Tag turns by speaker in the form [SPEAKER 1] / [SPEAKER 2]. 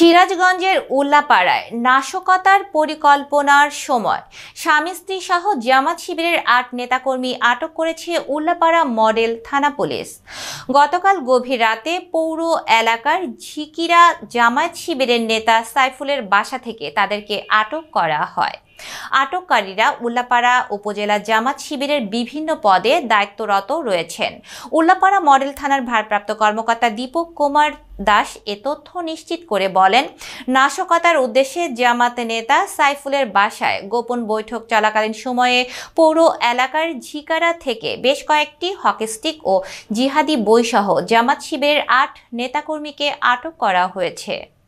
[SPEAKER 1] সিরাজগঞ্জের উল্লাপাড়ায় নাশকতার পরিকল্পনার সময় স্বামী স্ত্রী সহ জামাত শিবিরের আট নেতাকর্মী আটক করেছে উল্লাপাড়া মডেল থানা পুলিশ গতকাল গভীর রাতে পৌর এলাকার ঝিকিরা জামায়াত শিবিরের নেতা সাইফুলের বাসা থেকে তাদেরকে আটক করা হয় আটককারীরা উল্লাপাড়া উপজেলা জামাত শিবিরের বিভিন্ন পদে দায়িত্বরত রয়েছেন উল্লাপাড়া মডেল থানার ভারপ্রাপ্ত কর্মকর্তা দীপক কুমার দাস এ তথ্য নিশ্চিত করে বলেন নাশকতার উদ্দেশ্যে জামাত নেতা সাইফুলের বাসায় গোপন বৈঠক চলাকালীন সময়ে পৌর এলাকার ঝিকারা থেকে বেশ কয়েকটি হকিস্টিক
[SPEAKER 2] ও জিহাদি বইসহ জামাত শিবিরের আট নেতাকর্মীকে আটক করা হয়েছে